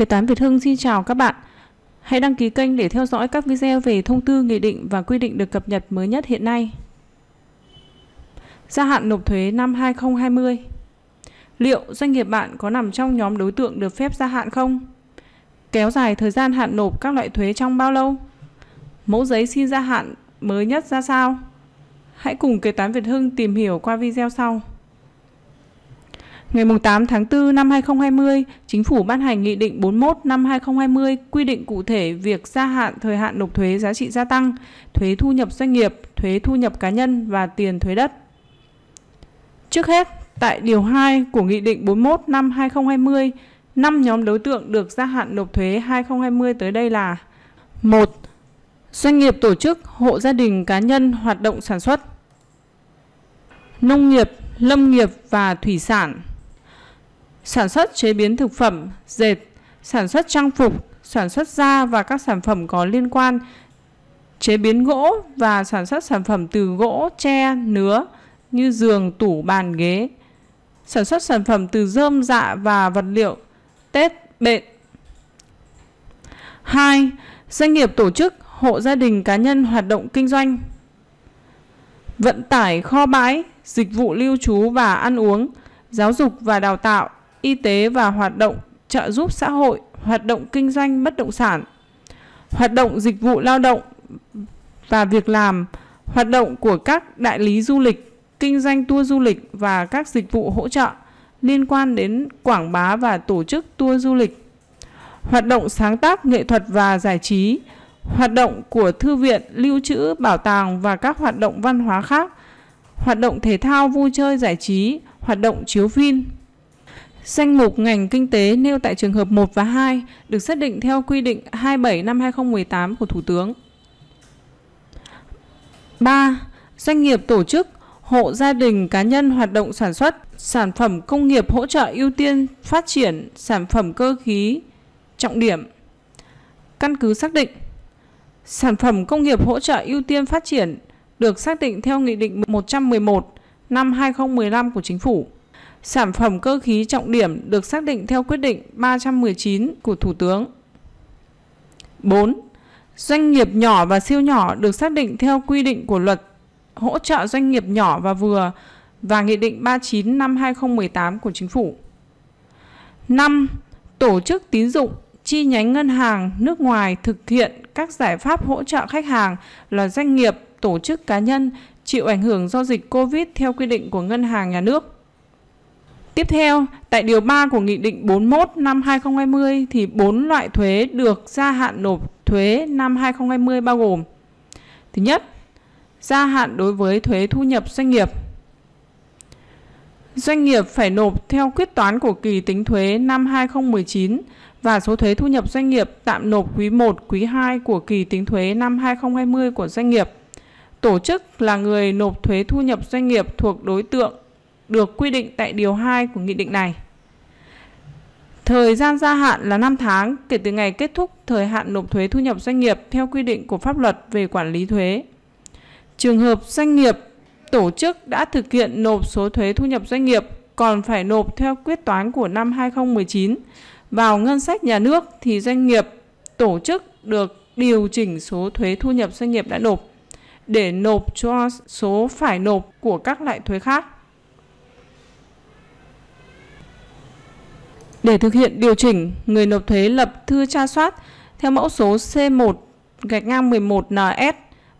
Kế toán Việt Hưng xin chào các bạn. Hãy đăng ký kênh để theo dõi các video về thông tư nghị định và quy định được cập nhật mới nhất hiện nay. Gia hạn nộp thuế năm 2020 Liệu doanh nghiệp bạn có nằm trong nhóm đối tượng được phép gia hạn không? Kéo dài thời gian hạn nộp các loại thuế trong bao lâu? Mẫu giấy xin gia hạn mới nhất ra sao? Hãy cùng Kế toán Việt Hưng tìm hiểu qua video sau. Ngày 8 tháng 4 năm 2020, Chính phủ ban hành Nghị định 41 năm 2020 quy định cụ thể việc gia hạn thời hạn nộp thuế giá trị gia tăng, thuế thu nhập doanh nghiệp, thuế thu nhập cá nhân và tiền thuế đất. Trước hết, tại Điều 2 của Nghị định 41 năm 2020, 5 nhóm đối tượng được gia hạn nộp thuế 2020 tới đây là 1. Doanh nghiệp tổ chức, hộ gia đình cá nhân hoạt động sản xuất Nông nghiệp, lâm nghiệp và thủy sản sản xuất chế biến thực phẩm, dệt, sản xuất trang phục, sản xuất da và các sản phẩm có liên quan, chế biến gỗ và sản xuất sản phẩm từ gỗ, tre, nứa như giường, tủ, bàn, ghế, sản xuất sản phẩm từ dơm dạ và vật liệu, tết, bện. 2. Doanh nghiệp tổ chức, hộ gia đình cá nhân hoạt động kinh doanh. Vận tải, kho bãi, dịch vụ lưu trú và ăn uống, giáo dục và đào tạo, y tế và hoạt động trợ giúp xã hội, hoạt động kinh doanh bất động sản, hoạt động dịch vụ lao động và việc làm, hoạt động của các đại lý du lịch, kinh doanh tour du lịch và các dịch vụ hỗ trợ liên quan đến quảng bá và tổ chức tour du lịch, hoạt động sáng tác nghệ thuật và giải trí, hoạt động của thư viện, lưu trữ, bảo tàng và các hoạt động văn hóa khác, hoạt động thể thao vui chơi giải trí, hoạt động chiếu phim. Danh mục ngành kinh tế nêu tại trường hợp 1 và 2 được xác định theo quy định 27 năm 2018 của Thủ tướng. 3. Doanh nghiệp tổ chức, hộ gia đình cá nhân hoạt động sản xuất, sản phẩm công nghiệp hỗ trợ ưu tiên phát triển sản phẩm cơ khí trọng điểm. Căn cứ xác định Sản phẩm công nghiệp hỗ trợ ưu tiên phát triển được xác định theo Nghị định 111 năm 2015 của Chính phủ. Sản phẩm cơ khí trọng điểm được xác định theo quyết định 319 của Thủ tướng. 4. Doanh nghiệp nhỏ và siêu nhỏ được xác định theo quy định của luật hỗ trợ doanh nghiệp nhỏ và vừa và Nghị định 39 năm 2018 của Chính phủ. 5. Tổ chức tín dụng, chi nhánh ngân hàng nước ngoài thực hiện các giải pháp hỗ trợ khách hàng là doanh nghiệp, tổ chức cá nhân chịu ảnh hưởng do dịch COVID theo quy định của Ngân hàng Nhà nước. Tiếp theo, tại điều 3 của Nghị định 41 năm 2020 thì bốn loại thuế được gia hạn nộp thuế năm 2020 bao gồm Thứ nhất, gia hạn đối với thuế thu nhập doanh nghiệp. Doanh nghiệp phải nộp theo quyết toán của kỳ tính thuế năm 2019 và số thuế thu nhập doanh nghiệp tạm nộp quý 1, quý 2 của kỳ tính thuế năm 2020 của doanh nghiệp. Tổ chức là người nộp thuế thu nhập doanh nghiệp thuộc đối tượng được quy định tại Điều 2 của nghị định này. Thời gian gia hạn là 5 tháng kể từ ngày kết thúc thời hạn nộp thuế thu nhập doanh nghiệp theo quy định của pháp luật về quản lý thuế. Trường hợp doanh nghiệp, tổ chức đã thực hiện nộp số thuế thu nhập doanh nghiệp còn phải nộp theo quyết toán của năm 2019 vào ngân sách nhà nước thì doanh nghiệp, tổ chức được điều chỉnh số thuế thu nhập doanh nghiệp đã nộp để nộp cho số phải nộp của các loại thuế khác. Để thực hiện điều chỉnh, người nộp thuế lập thư tra soát theo mẫu số C1 gạch ngang 11NS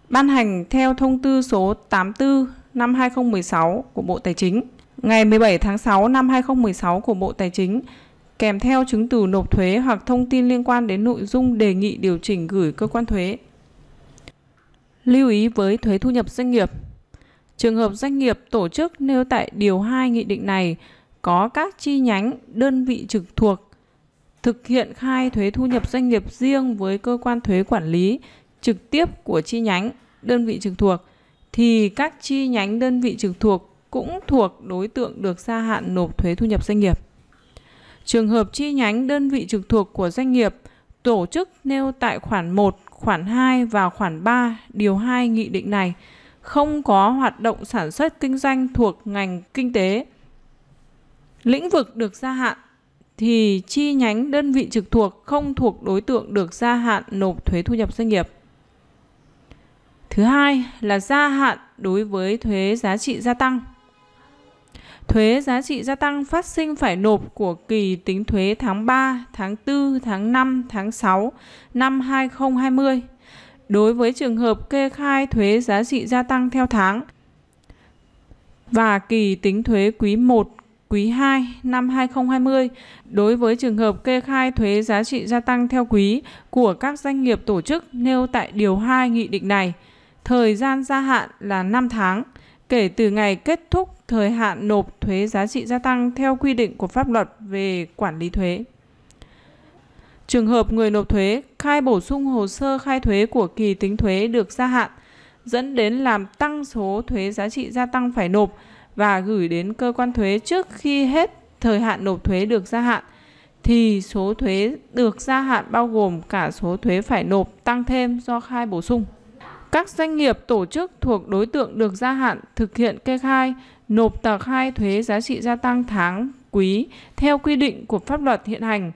ban hành theo thông tư số 84 năm 2016 của Bộ Tài chính ngày 17 tháng 6 năm 2016 của Bộ Tài chính kèm theo chứng từ nộp thuế hoặc thông tin liên quan đến nội dung đề nghị điều chỉnh gửi cơ quan thuế. Lưu ý với thuế thu nhập doanh nghiệp. Trường hợp doanh nghiệp tổ chức nêu tại điều 2 nghị định này có các chi nhánh, đơn vị trực thuộc thực hiện khai thuế thu nhập doanh nghiệp riêng với cơ quan thuế quản lý trực tiếp của chi nhánh, đơn vị trực thuộc thì các chi nhánh đơn vị trực thuộc cũng thuộc đối tượng được gia hạn nộp thuế thu nhập doanh nghiệp. Trường hợp chi nhánh đơn vị trực thuộc của doanh nghiệp tổ chức nêu tại khoản 1, khoản 2 và khoản 3 điều 2 nghị định này không có hoạt động sản xuất kinh doanh thuộc ngành kinh tế lĩnh vực được gia hạn thì chi nhánh đơn vị trực thuộc không thuộc đối tượng được gia hạn nộp thuế thu nhập doanh nghiệp. Thứ hai là gia hạn đối với thuế giá trị gia tăng. Thuế giá trị gia tăng phát sinh phải nộp của kỳ tính thuế tháng 3, tháng 4, tháng 5, tháng 6 năm 2020 đối với trường hợp kê khai thuế giá trị gia tăng theo tháng và kỳ tính thuế quý 1 quý 2 năm 2020 đối với trường hợp kê khai thuế giá trị gia tăng theo quý của các doanh nghiệp tổ chức nêu tại Điều 2 Nghị định này. Thời gian gia hạn là 5 tháng kể từ ngày kết thúc thời hạn nộp thuế giá trị gia tăng theo quy định của pháp luật về quản lý thuế. Trường hợp người nộp thuế khai bổ sung hồ sơ khai thuế của kỳ tính thuế được gia hạn dẫn đến làm tăng số thuế giá trị gia tăng phải nộp và gửi đến cơ quan thuế trước khi hết thời hạn nộp thuế được gia hạn thì số thuế được gia hạn bao gồm cả số thuế phải nộp tăng thêm do khai bổ sung. Các doanh nghiệp tổ chức thuộc đối tượng được gia hạn thực hiện kê khai nộp tờ khai thuế giá trị gia tăng tháng quý theo quy định của pháp luật hiện hành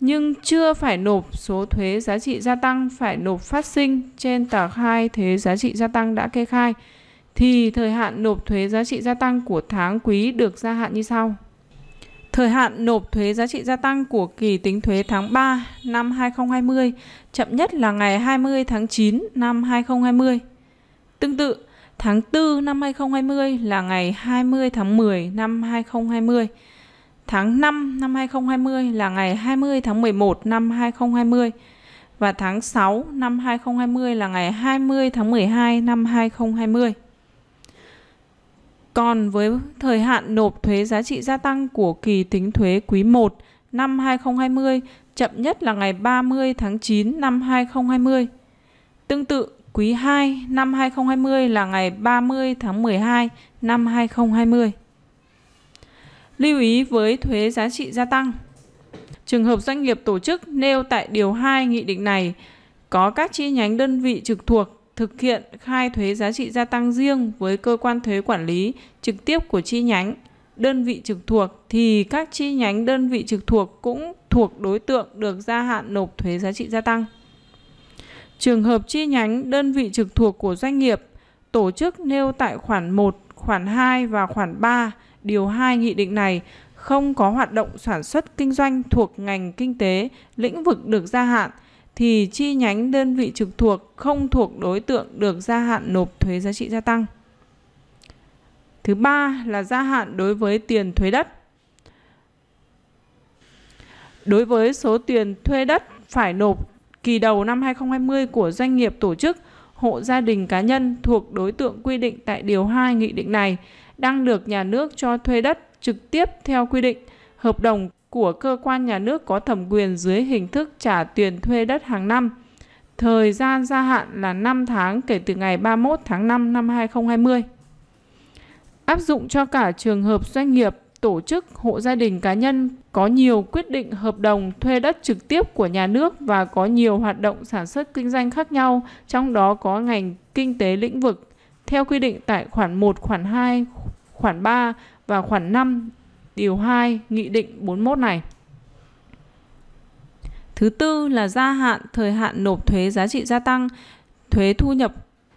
nhưng chưa phải nộp số thuế giá trị gia tăng phải nộp phát sinh trên tờ khai thuế giá trị gia tăng đã kê khai thì thời hạn nộp thuế giá trị gia tăng của tháng quý được gia hạn như sau. Thời hạn nộp thuế giá trị gia tăng của kỳ tính thuế tháng 3 năm 2020 chậm nhất là ngày 20 tháng 9 năm 2020. Tương tự, tháng 4 năm 2020 là ngày 20 tháng 10 năm 2020. Tháng 5 năm 2020 là ngày 20 tháng 11 năm 2020 và tháng 6 năm 2020 là ngày 20 tháng 12 năm 2020. Còn với thời hạn nộp thuế giá trị gia tăng của kỳ tính thuế quý 1 năm 2020 chậm nhất là ngày 30 tháng 9 năm 2020. Tương tự, quý 2 năm 2020 là ngày 30 tháng 12 năm 2020. Lưu ý với thuế giá trị gia tăng. Trường hợp doanh nghiệp tổ chức nêu tại điều 2 nghị định này có các chi nhánh đơn vị trực thuộc thực hiện khai thuế giá trị gia tăng riêng với cơ quan thuế quản lý trực tiếp của chi nhánh, đơn vị trực thuộc thì các chi nhánh đơn vị trực thuộc cũng thuộc đối tượng được gia hạn nộp thuế giá trị gia tăng. Trường hợp chi nhánh đơn vị trực thuộc của doanh nghiệp tổ chức nêu tại khoản 1, khoản 2 và khoản 3 điều 2 nghị định này không có hoạt động sản xuất kinh doanh thuộc ngành kinh tế, lĩnh vực được gia hạn thì chi nhánh đơn vị trực thuộc không thuộc đối tượng được gia hạn nộp thuế giá trị gia tăng. Thứ ba là gia hạn đối với tiền thuế đất. Đối với số tiền thuê đất phải nộp kỳ đầu năm 2020 của doanh nghiệp tổ chức, hộ gia đình cá nhân thuộc đối tượng quy định tại điều 2 nghị định này đang được nhà nước cho thuê đất trực tiếp theo quy định hợp đồng của cơ quan nhà nước có thẩm quyền dưới hình thức trả tiền thuê đất hàng năm. Thời gian gia hạn là 5 tháng kể từ ngày 31 tháng 5 năm 2020. Áp dụng cho cả trường hợp doanh nghiệp, tổ chức, hộ gia đình cá nhân có nhiều quyết định hợp đồng thuê đất trực tiếp của nhà nước và có nhiều hoạt động sản xuất kinh doanh khác nhau, trong đó có ngành kinh tế lĩnh vực theo quy định tại khoản 1, khoản 2, khoản 3 và khoản 5 điều 2 Nghị định 41 này. Thứ tư là gia hạn thời hạn nộp thuế giá trị gia tăng, thuế thu nhập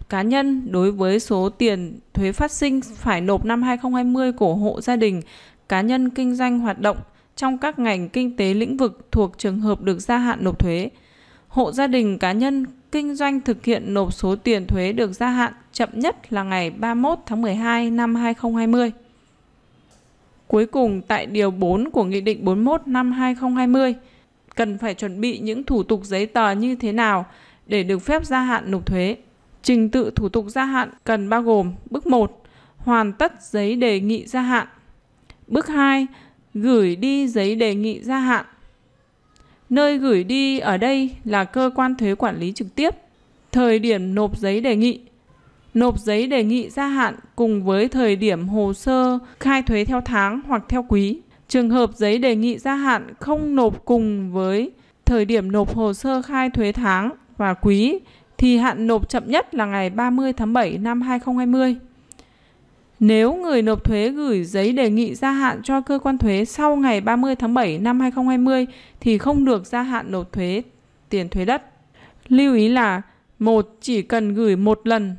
cá nhân đối với số tiền thuế phát sinh phải nộp năm 2020 của hộ gia đình, cá nhân kinh doanh hoạt động trong các ngành kinh tế lĩnh vực thuộc trường hợp được gia hạn nộp thuế. Hộ gia đình cá nhân kinh doanh thực hiện nộp số tiền thuế được gia hạn chậm nhất là ngày 31 tháng 12 năm 2020. Cuối cùng tại Điều 4 của Nghị định 41 năm 2020, cần phải chuẩn bị những thủ tục giấy tờ như thế nào để được phép gia hạn nộp thuế. Trình tự thủ tục gia hạn cần bao gồm bước 1. Hoàn tất giấy đề nghị gia hạn. Bước 2. Gửi đi giấy đề nghị gia hạn. Nơi gửi đi ở đây là cơ quan thuế quản lý trực tiếp. Thời điểm nộp giấy đề nghị nộp giấy đề nghị gia hạn cùng với thời điểm hồ sơ khai thuế theo tháng hoặc theo quý. Trường hợp giấy đề nghị gia hạn không nộp cùng với thời điểm nộp hồ sơ khai thuế tháng và quý thì hạn nộp chậm nhất là ngày 30 tháng 7 năm 2020. Nếu người nộp thuế gửi giấy đề nghị gia hạn cho cơ quan thuế sau ngày 30 tháng 7 năm 2020 thì không được gia hạn nộp thuế tiền thuế đất. Lưu ý là một chỉ cần gửi một lần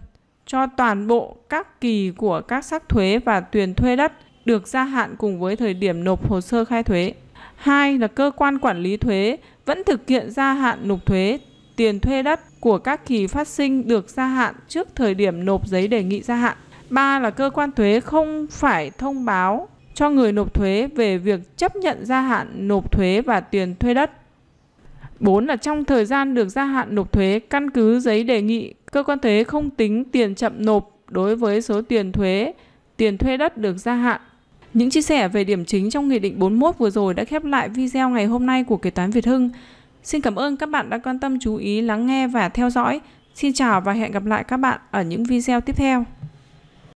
cho toàn bộ các kỳ của các sắc thuế và tiền thuê đất được gia hạn cùng với thời điểm nộp hồ sơ khai thuế. Hai là cơ quan quản lý thuế vẫn thực hiện gia hạn nộp thuế tiền thuê đất của các kỳ phát sinh được gia hạn trước thời điểm nộp giấy đề nghị gia hạn. Ba là cơ quan thuế không phải thông báo cho người nộp thuế về việc chấp nhận gia hạn nộp thuế và tiền thuê đất 4 là trong thời gian được gia hạn nộp thuế, căn cứ giấy đề nghị, cơ quan thuế không tính tiền chậm nộp đối với số tiền thuế, tiền thuê đất được gia hạn. Những chia sẻ về điểm chính trong Nghị định 41 vừa rồi đã khép lại video ngày hôm nay của Kế toán Việt Hưng. Xin cảm ơn các bạn đã quan tâm chú ý lắng nghe và theo dõi. Xin chào và hẹn gặp lại các bạn ở những video tiếp theo.